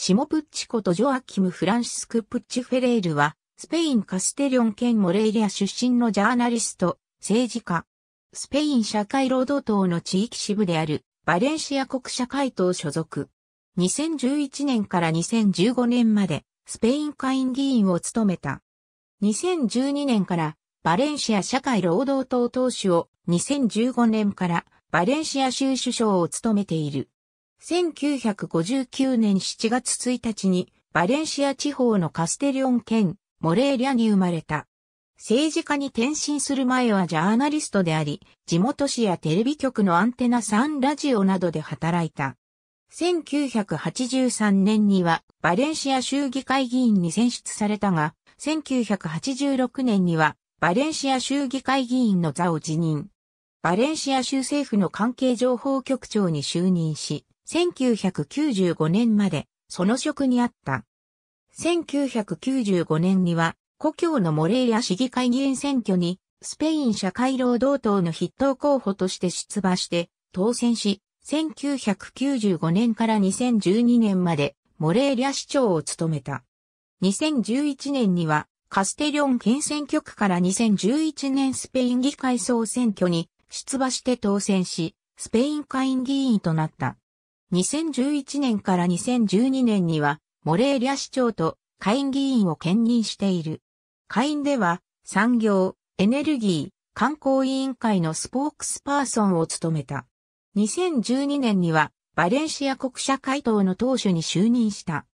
シモプッチことジョアキム・フランシスク・プッチ・フェレールは、スペイン・カステリョン県モレイリア出身のジャーナリスト、政治家。スペイン社会労働党の地域支部である、バレンシア国社会党所属。2011年から2015年まで、スペイン下院議員を務めた。2012年から、バレンシア社会労働党党首を、2015年から、バレンシア州首相を務めている。1959年7月1日にバレンシア地方のカステリオン県モレーリャに生まれた。政治家に転身する前はジャーナリストであり、地元市やテレビ局のアンテナ3ラジオなどで働いた。1983年にはバレンシア州議会議員に選出されたが、1986年にはバレンシア州議会議員の座を辞任。バレンシア州政府の関係情報局長に就任し、1995年までその職にあった。1995年には故郷のモレリラ市議会議員選挙にスペイン社会労働党の筆頭候補として出馬して当選し、1995年から2012年までモレーリャ市長を務めた。2011年にはカステリョン県選挙区から2011年スペイン議会総選挙に出馬して当選し、スペイン会議員となった。2011年から2012年には、モレーリア市長と下院議員を兼任している。下院では、産業、エネルギー、観光委員会のスポークスパーソンを務めた。2012年には、バレンシア国社会党の党首に就任した。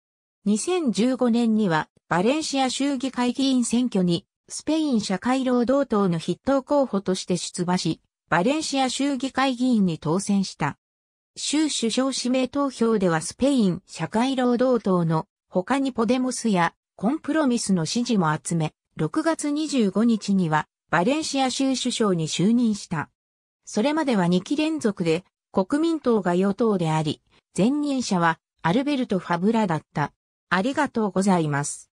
2015年には、バレンシア州議会議員選挙に、スペイン社会労働党の筆頭候補として出馬し、バレンシア州議会議員に当選した。州首相指名投票ではスペイン社会労働党の他にポデモスやコンプロミスの支持も集め、6月25日にはバレンシア州首相に就任した。それまでは2期連続で国民党が与党であり、前任者はアルベルト・ファブラだった。ありがとうございます。